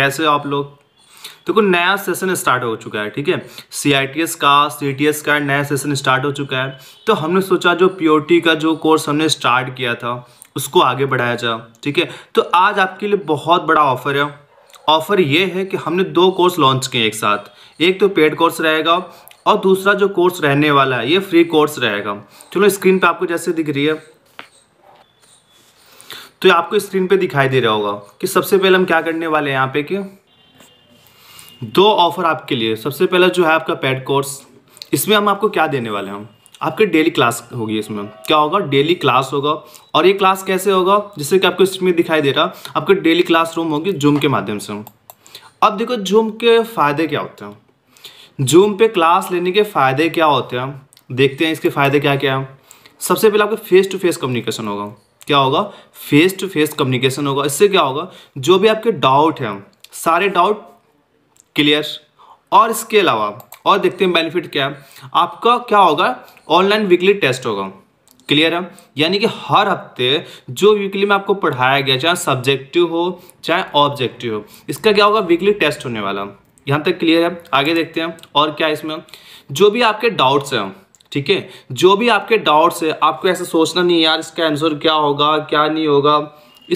कैसे आप लोग देखो तो नया सेशन स्टार्ट हो चुका है ठीक है सी का सी का नया सेशन स्टार्ट हो चुका है तो हमने सोचा जो पी का जो कोर्स हमने स्टार्ट किया था उसको आगे बढ़ाया जाए ठीक है तो आज आपके लिए बहुत बड़ा ऑफर है ऑफर ये है कि हमने दो कोर्स लॉन्च किए एक साथ एक तो पेड कोर्स रहेगा और दूसरा जो कोर्स रहने वाला है ये फ्री कोर्स रहेगा चलो स्क्रीन पर आपको जैसे दिख रही है तो ये आपको स्क्रीन पे दिखाई दे रहा होगा कि सबसे पहले हम क्या करने वाले हैं यहाँ पे कि दो ऑफर आपके लिए सबसे पहला जो है आपका पेड कोर्स इसमें हम आपको क्या देने वाले हैं आपके डेली क्लास होगी इसमें क्या होगा डेली क्लास होगा और ये क्लास कैसे होगा जिससे कि आपको स्क्रीन में दिखाई दे रहा आपका डेली क्लास रूम होगी जूम के माध्यम से अब देखो जूम के फ़ायदे क्या होते हैं जूम पे क्लास लेने के फ़ायदे क्या होते हैं देखते हैं इसके फ़ायदे क्या क्या हैं सबसे पहले आपका फेस टू फेस कम्युनिकेशन होगा क्या होगा फेस टू फेस कम्युनिकेशन होगा इससे क्या होगा जो भी आपके डाउट हैं सारे डाउट क्लियर और इसके अलावा और देखते हैं बेनिफिट क्या है आपका क्या होगा ऑनलाइन वीकली टेस्ट होगा क्लियर है यानी कि हर हफ्ते जो वीकली में आपको पढ़ाया गया चाहे सब्जेक्टिव हो चाहे ऑब्जेक्टिव हो इसका क्या होगा वीकली टेस्ट होने वाला यहाँ तक क्लियर है आगे देखते हैं और क्या इसमें जो भी आपके डाउट्स हैं ठीक है जो भी आपके डाउट्स है आपको ऐसा सोचना नहीं यार इसका आंसर क्या होगा क्या नहीं होगा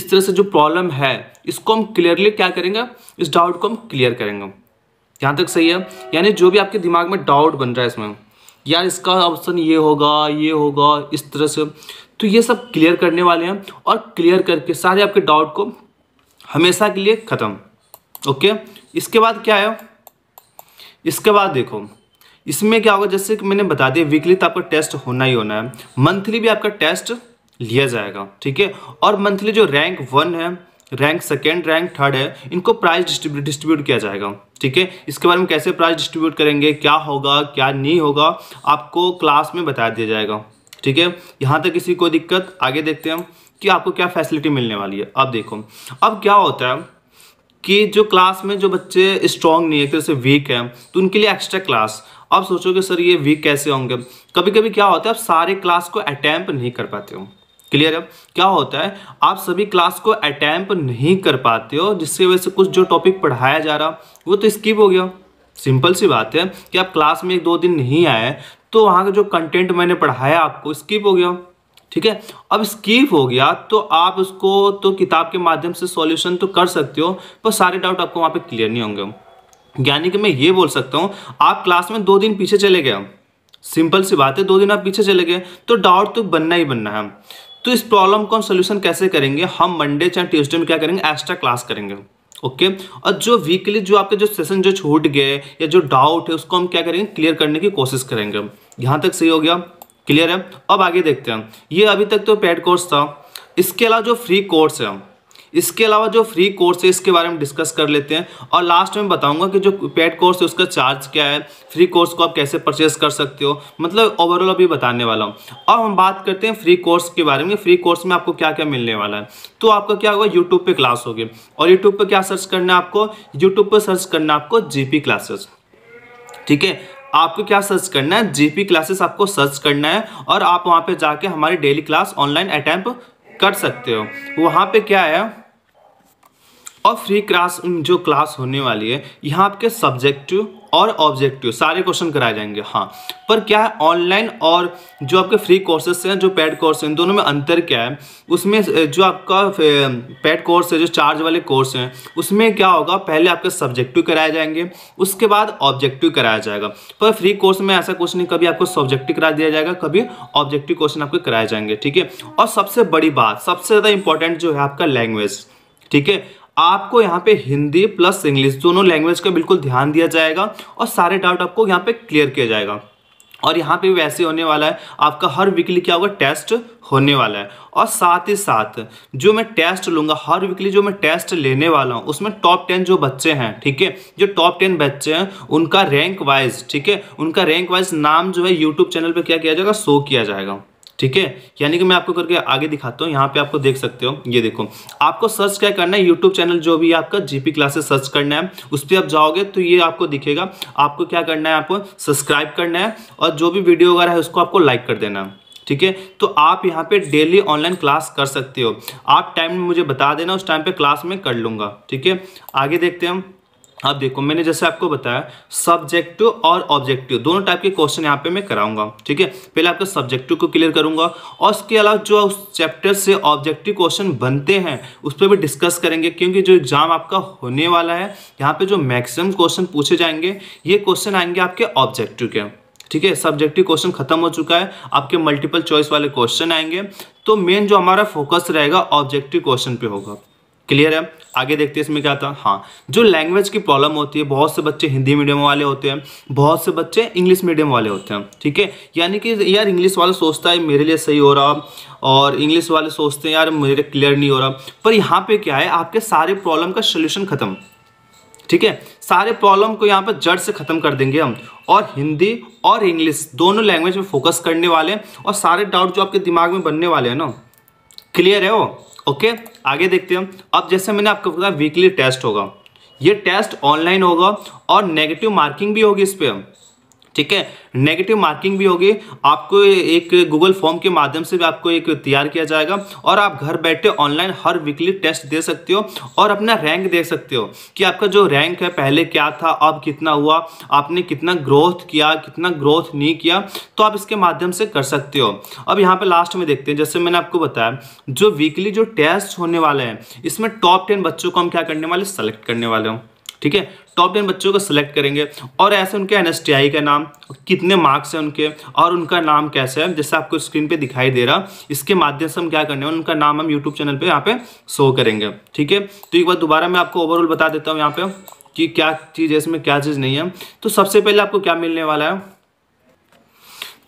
इस तरह से जो प्रॉब्लम है इसको हम क्लियरली क्या करेंगे इस डाउट को हम क्लियर करेंगे यहाँ तक सही है यानी जो भी आपके दिमाग में डाउट बन रहा है इसमें यार इसका ऑप्शन ये होगा ये होगा इस तरह से तो ये सब क्लियर करने वाले हैं और क्लियर करके सारे आपके डाउट को हमेशा के लिए ख़त्म ओके इसके बाद क्या है इसके बाद देखो इसमें क्या होगा जैसे कि मैंने बता दिया वीकली तो आपका टेस्ट होना ही होना है मंथली भी आपका टेस्ट लिया जाएगा ठीक है और मंथली जो रैंक वन है रैंक सेकेंड रैंक थर्ड है इनको प्राइस डिस्ट्रीब्यूट डिस्ट्रीब्यूट किया जाएगा ठीक है इसके बारे में कैसे प्राइस डिस्ट्रीब्यूट करेंगे क्या होगा क्या नहीं होगा आपको क्लास में बता दिया जाएगा ठीक है यहाँ तक किसी को दिक्कत आगे देखते हैं कि आपको क्या फैसिलिटी मिलने वाली है अब देखो अब क्या होता है कि जो क्लास में जो बच्चे स्ट्रांग नहीं है एक से वीक है तो उनके लिए एक्स्ट्रा क्लास आप सोचोगे सर ये वीक कैसे होंगे कभी कभी क्या होता है आप सारे क्लास को अटैम्प नहीं कर पाते हो क्लियर है क्या होता है आप सभी क्लास को अटैम्प नहीं कर पाते हो जिसकी वजह से कुछ जो टॉपिक पढ़ाया जा रहा वो तो स्किप हो गया सिंपल सी बात है कि आप क्लास में एक दो दिन नहीं आए तो वहाँ का जो कंटेंट मैंने पढ़ाया आपको स्किप हो गया ठीक है अब स्कीप हो गया तो आप उसको तो किताब के माध्यम से सॉल्यूशन तो कर सकते हो पर सारे डाउट आपको वहाँ पे क्लियर नहीं होंगे यानी कि मैं ये बोल सकता हूँ आप क्लास में दो दिन पीछे चले गए सिंपल सी बात है दो दिन आप पीछे चले गए तो डाउट तो बनना ही बनना है तो इस प्रॉब्लम को हम सोल्यूशन कैसे करेंगे हम मंडे चाहे ट्यूजडे में क्या करेंगे एक्स्ट्रा क्लास करेंगे ओके okay? और जो वीकली जो आपके जो सेशन जो छूट गए या जो डाउट है उसको हम क्या करेंगे क्लियर करने की कोशिश करेंगे यहाँ तक सही हो गया क्लियर है अब आगे देखते हैं ये अभी तक तो पेड कोर्स था इसके अलावा जो फ्री कोर्स है इसके अलावा जो फ्री कोर्स है इसके बारे में डिस्कस कर लेते हैं और लास्ट में बताऊंगा कि जो पेड कोर्स है उसका चार्ज क्या है फ्री कोर्स को आप कैसे परचेज कर सकते हो मतलब ओवरऑल अभी बताने वाला हूँ और हम बात करते हैं फ्री कोर्स के बारे में फ्री कोर्स में आपको क्या क्या मिलने वाला है तो आपका क्या होगा यूट्यूब पर क्लास होगी और यूट्यूब पर क्या सर्च करना है आपको यूट्यूब पर सर्च करना है आपको जी क्लासेस ठीक है आपको क्या सर्च करना है जीपी क्लासेस आपको सर्च करना है और आप वहाँ पे जाके हमारी डेली क्लास ऑनलाइन अटैम्प कर सकते हो वहाँ पे क्या है और फ्री क्लास जो क्लास होने वाली है यहाँ आपके सब्जेक्टिव और ऑब्जेक्टिव सारे क्वेश्चन कराए जाएंगे हाँ पर क्या है ऑनलाइन और जो आपके फ्री कोर्सेज हैं जो पेड कोर्स हैं दोनों में अंतर क्या है उसमें जो आपका पेड कोर्स है जो चार्ज वाले कोर्स हैं उसमें क्या होगा पहले आपके सब्जेक्टिव कराए जाएंगे उसके बाद ऑब्जेक्टिव कराया जाएगा पर फ्री कोर्स में ऐसा कुछ नहीं कभी आपको सब्जेक्टिव करा दिया जाएगा कभी ऑब्जेक्टिव क्वेश्चन आपके कराए जाएंगे ठीक है और सबसे बड़ी बात सबसे ज़्यादा इंपॉर्टेंट जो है आपका लैंग्वेज ठीक है आपको यहाँ पे हिंदी प्लस इंग्लिश दोनों लैंग्वेज का बिल्कुल ध्यान दिया जाएगा और सारे डाउट आपको यहाँ पे क्लियर किया जाएगा और यहाँ पे वैसे होने वाला है आपका हर वीकली क्या होगा टेस्ट होने वाला है और साथ ही साथ जो मैं टेस्ट लूँगा हर वीकली जो मैं टेस्ट लेने वाला हूँ उसमें टॉप टेन जो बच्चे हैं ठीक है जो टॉप टेन बच्चे हैं उनका रैंक वाइज ठीक है उनका रैंक वाइज नाम जो है यूट्यूब चैनल पर क्या किया जाएगा शो किया जाएगा ठीक है यानी कि मैं आपको करके आगे दिखाता हूँ यहाँ पे आपको देख सकते हो ये देखो आपको सर्च क्या करना है यूट्यूब चैनल जो भी आपका जीपी क्लासेस सर्च करना है उस पर आप जाओगे तो ये आपको दिखेगा आपको क्या करना है आपको सब्सक्राइब करना है और जो भी वीडियो वगैरह है उसको आपको लाइक कर देना है ठीक है तो आप यहाँ पे डेली ऑनलाइन क्लास कर सकते हो आप टाइम मुझे बता देना उस टाइम पे क्लास में कर लूंगा ठीक है आगे देखते हैं हम अब देखो मैंने जैसे आपको बताया सब्जेक्टिव और ऑब्जेक्टिव दोनों टाइप के क्वेश्चन यहाँ पे मैं कराऊंगा ठीक है पहले आपका सब्जेक्टिव को क्लियर करूंगा और उसके अलावा जो उस चैप्टर से ऑब्जेक्टिव क्वेश्चन बनते हैं उस पर भी डिस्कस करेंगे क्योंकि जो एग्जाम आपका होने वाला है यहाँ पे जो मैक्सिमम क्वेश्चन पूछे जाएंगे ये क्वेश्चन आएंगे आपके ऑब्जेक्टिव के ठीक है सब्जेक्टिव क्वेश्चन खत्म हो चुका है आपके मल्टीपल चॉइस वाले क्वेश्चन आएंगे तो मेन जो हमारा फोकस रहेगा ऑब्जेक्टिव क्वेश्चन पे होगा क्लियर है आगे देखते हैं इसमें क्या था हाँ जो लैंग्वेज की प्रॉब्लम होती है बहुत से बच्चे हिंदी मीडियम वाले होते हैं बहुत से बच्चे इंग्लिश मीडियम वाले होते हैं ठीक है यानी कि यार इंग्लिश वाला सोचता है मेरे लिए सही हो रहा और इंग्लिश वाले सोचते हैं यार मेरे क्लियर नहीं हो रहा पर यहाँ पे क्या है आपके सारे प्रॉब्लम का सोल्यूशन खत्म ठीक है सारे प्रॉब्लम को यहाँ पर जड़ से ख़त्म कर देंगे हम और हिंदी और इंग्लिश दोनों लैंग्वेज में फोकस करने वाले हैं और सारे डाउट जो आपके दिमाग में बनने वाले हैं ना क्लियर है वो ओके आगे देखते हैं अब जैसे मैंने आपको बताया वीकली टेस्ट होगा ये टेस्ट ऑनलाइन होगा और नेगेटिव मार्किंग भी होगी इस पर ठीक है नेगेटिव मार्किंग भी होगी आपको एक गूगल फॉर्म के माध्यम से भी आपको एक तैयार किया जाएगा और आप घर बैठे ऑनलाइन हर वीकली टेस्ट दे सकते हो और अपना रैंक देख सकते हो कि आपका जो रैंक है पहले क्या था अब कितना हुआ आपने कितना ग्रोथ किया कितना ग्रोथ नहीं किया तो आप इसके माध्यम से कर सकते हो अब यहाँ पर लास्ट में देखते हैं जैसे मैंने आपको बताया जो वीकली जो टेस्ट होने वाले हैं इसमें टॉप टेन बच्चों को हम क्या करने वाले सेलेक्ट करने वाले हों ठीक है टॉप टेन बच्चों को सिलेक्ट करेंगे और ऐसे उनके एन का नाम कितने मार्क्स हैं उनके और उनका नाम कैसे है जैसे आपको स्क्रीन पे दिखाई दे रहा इसके माध्यम से हम क्या करने हैं उनका नाम हम यूट्यूब चैनल पे यहाँ पे शो करेंगे ठीक है तो एक बार दोबारा मैं आपको ओवरऑल बता देता हूँ यहाँ पे कि क्या चीज़ है इसमें क्या चीज़ नहीं है तो सबसे पहले आपको क्या मिलने वाला है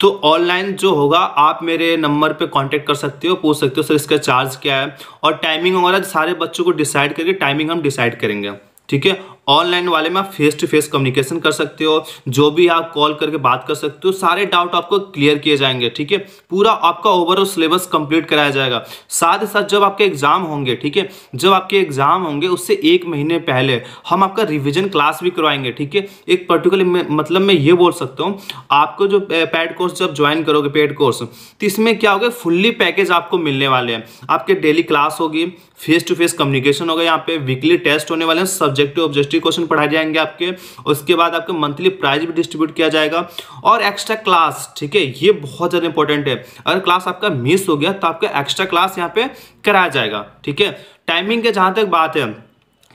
तो ऑनलाइन जो होगा आप मेरे नंबर पे कांटेक्ट कर सकते हो पूछ सकते हो सर इसका चार्ज क्या है और टाइमिंग वगैरह सारे बच्चों को डिसाइड करके टाइमिंग हम डिसाइड करेंगे ठीक है ऑनलाइन वाले में आप फेस टू फेस कम्युनिकेशन कर सकते हो जो भी आप कॉल करके बात कर सकते हो सारे डाउट आपको क्लियर किए जाएंगे ठीक है पूरा आपका ओवरऑल सिलेबस कंप्लीट कराया जाएगा साथ ही साथ जब आपके एग्जाम होंगे ठीक है जब आपके एग्जाम होंगे उससे एक महीने पहले हम आपका रिविजन क्लास भी करवाएंगे ठीक है एक पर्टिकुलर मतलब मैं ये बोल सकता हूँ आपको जो पेड कोर्स जब ज्वाइन करोगे पेड कोर्स तो इसमें क्या होगा फुल्ली पैकेज आपको मिलने वाले हैं आपके डेली क्लास होगी फेस टू फेस कम्युनिकेशन होगा यहाँ पे वीकली टेस्ट होने वाले हैं सब्जेक्टिव ऑब्जेक्टिव 60 क्वेश्चन पढ़ाए जाएंगे आपके उसके बाद आपके मंथली प्राइज भी डिस्ट्रीब्यूट किया जाएगा और एक्स्ट्रा क्लास ठीक है ये बहुत ज़्यादा इंपॉर्टेंट है अगर क्लास आपका मिस हो गया तो आपका एक्स्ट्रा क्लास यहाँ पे कराया जाएगा ठीक है टाइमिंग के जहाँ तक बात है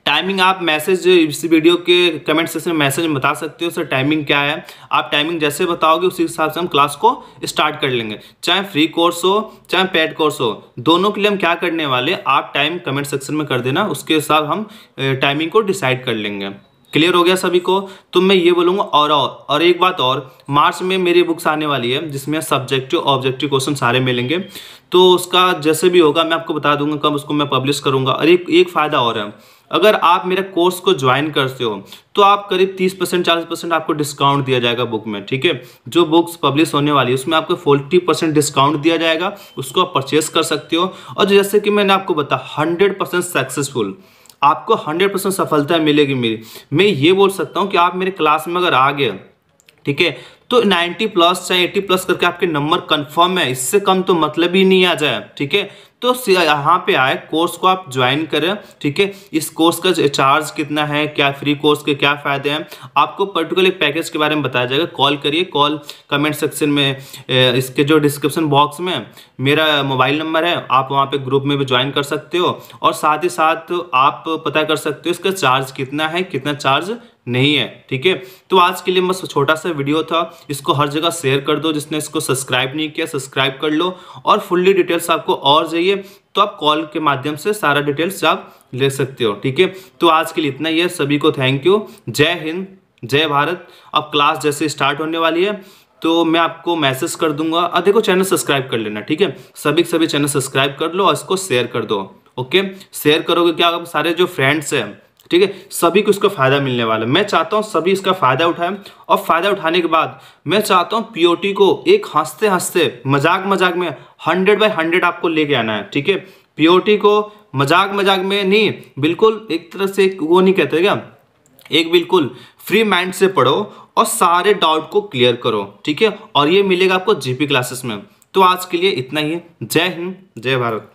टाइमिंग आप मैसेज इस वीडियो के कमेंट सेक्शन में मैसेज में बता सकते हो सर टाइमिंग क्या है आप टाइमिंग जैसे बताओगे उसी हिसाब से हम क्लास को स्टार्ट कर लेंगे चाहे फ्री कोर्स हो चाहे पेड कोर्स हो दोनों के लिए हम क्या करने वाले आप टाइम कमेंट सेक्शन में कर देना उसके हिसाब हम टाइमिंग को डिसाइड कर लेंगे क्लियर हो गया सभी को तो मैं ये बोलूँगा और और और एक बात और मार्च में मेरी बुक्स आने वाली है जिसमें सब्जेक्टिव ऑब्जेक्टिव क्वेश्चन सारे मिलेंगे तो उसका जैसे भी होगा मैं आपको बता दूंगा कब उसको मैं पब्लिश करूंगा और एक एक फ़ायदा और है अगर आप मेरे कोर्स को ज्वाइन करते हो तो आप करीब 30 परसेंट चालीस परसेंट आपको डिस्काउंट दिया जाएगा बुक में ठीक है जो बुक्स पब्लिश होने वाली है उसमें आपको 40 परसेंट डिस्काउंट दिया जाएगा उसको आप परचेस कर सकते हो और जैसे कि मैंने आपको बताया हंड्रेड परसेंट सक्सेसफुल आपको हंड्रेड परसेंट सफलता मिलेगी मेरी मैं ये बोल सकता हूँ कि आप मेरे क्लास में अगर आ गए ठीक है तो 90 प्लस चाहे 80 प्लस करके आपके नंबर कंफर्म है इससे कम तो मतलब ही नहीं आ जाए ठीक है तो यहाँ पे आए कोर्स को आप ज्वाइन करें ठीक है इस कोर्स का चार्ज कितना है क्या फ्री कोर्स के क्या फ़ायदे हैं आपको पर्टिकुलर पैकेज के बारे में बताया जाएगा कॉल करिए कॉल कमेंट सेक्शन में इसके जो डिस्क्रिप्शन बॉक्स में मेरा मोबाइल नंबर है आप वहाँ पे ग्रुप में भी ज्वाइन कर सकते हो और साथ ही साथ आप पता कर सकते हो इसका चार्ज कितना है कितना चार्ज नहीं है ठीक है तो आज के लिए बस छोटा सा वीडियो था इसको हर जगह शेयर कर दो जिसने इसको सब्सक्राइब नहीं किया सब्सक्राइब कर लो और फुल्ली डिटेल्स आपको और चाहिए तो आप कॉल के माध्यम से सारा डिटेल्स आप ले सकते हो ठीक है तो आज के लिए इतना ही है सभी को थैंक यू जय हिंद जय भारत अब क्लास जैसे स्टार्ट होने वाली है तो मैं आपको मैसेज कर दूंगा और देखो चैनल सब्सक्राइब कर लेना ठीक है सभी सभी चैनल सब्सक्राइब कर लो और इसको शेयर कर दो ओके शेयर करोगे क्या सारे जो फ्रेंड्स हैं ठीक है सभी को इसका फायदा मिलने वाला है मैं चाहता हूँ सभी इसका फायदा उठाएं और फायदा उठाने के बाद मैं चाहता हूँ पीओटी को एक हंसते हंसते मजाक मजाक में हंड्रेड बाई हंड्रेड आपको लेके आना है ठीक है पीओटी को मजाक मजाक में नहीं बिल्कुल एक तरह से वो नहीं कहते क्या एक बिल्कुल फ्री माइंड से पढ़ो और सारे डाउट को क्लियर करो ठीक है और ये मिलेगा आपको जीपी क्लासेस में तो आज के लिए इतना ही है जय हिंद जय भारत